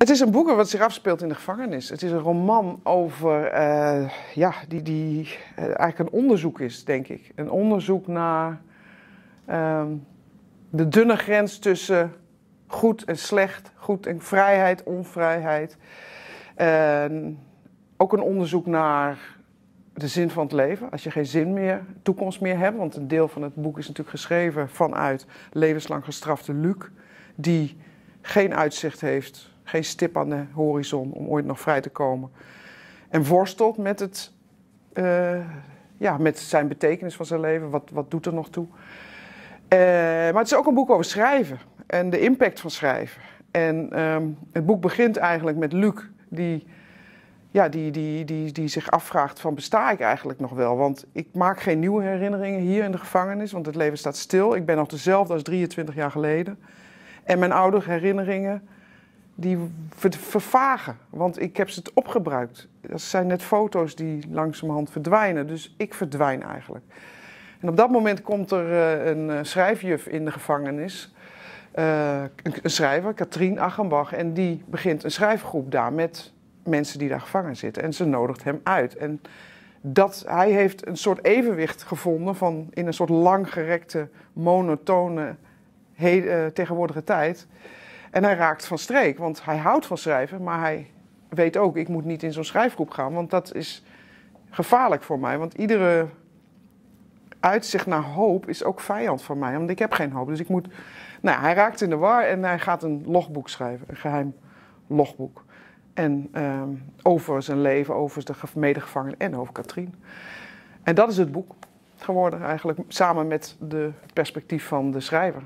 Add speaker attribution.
Speaker 1: Het is een boek wat zich afspeelt in de gevangenis. Het is een roman over, eh, ja, die, die eh, eigenlijk een onderzoek is, denk ik. Een onderzoek naar ehm, de dunne grens tussen goed en slecht, goed en vrijheid, onvrijheid. ook een onderzoek naar de zin van het leven. Als je geen zin meer, toekomst meer hebt. Want een deel van het boek is natuurlijk geschreven vanuit levenslang gestrafte Luc, die geen uitzicht heeft geen stip aan de horizon om ooit nog vrij te komen. En worstelt met, het, eh, ja, met zijn betekenis van zijn leven. Wat, wat doet er nog toe? Eh, maar het is ook een boek over schrijven en de impact van schrijven. En ehm, het boek begint eigenlijk met Luc, die, ja, die, die, die, die zich afvraagt van besta ik eigenlijk nog wel? Want ik maak geen nieuwe herinneringen hier in de gevangenis, want het leven staat stil. Ik ben nog dezelfde als 23 jaar geleden. En mijn oude herinneringen die vervagen. Want ik heb ze het opgebruikt. Dat zijn net foto's die langzamerhand verdwijnen. Dus ik verdwijn eigenlijk. En op dat moment komt er eh, een eh, schrijfjuf in de gevangenis. Eh, een, schrijver, Katrien Achenbach. En die begint een schrijfgroep daar met mensen die daar gevangen zitten. En ze nodigt hem uit. En dat, hij heeft een soort evenwicht gevonden van in een soort langgerekte, monotone, tegenwoordige tijd. En hij raakt van streek, want hij houdt van schrijven, maar hij weet ook, ik moet niet in zo'n schrijfgroep gaan, want dat is gevaarlijk voor mij. Want iedere uitzicht naar hoop is ook vijand voor mij, want ik heb geen hoop. Dus ik moet. Nou, hij raakt in de war en hij gaat een logboek schrijven, een geheim logboek. En ehm, over zijn leven, over de medegevangenen en over Katrien. En dat is het boek geworden eigenlijk, samen met de perspectief van de schrijver.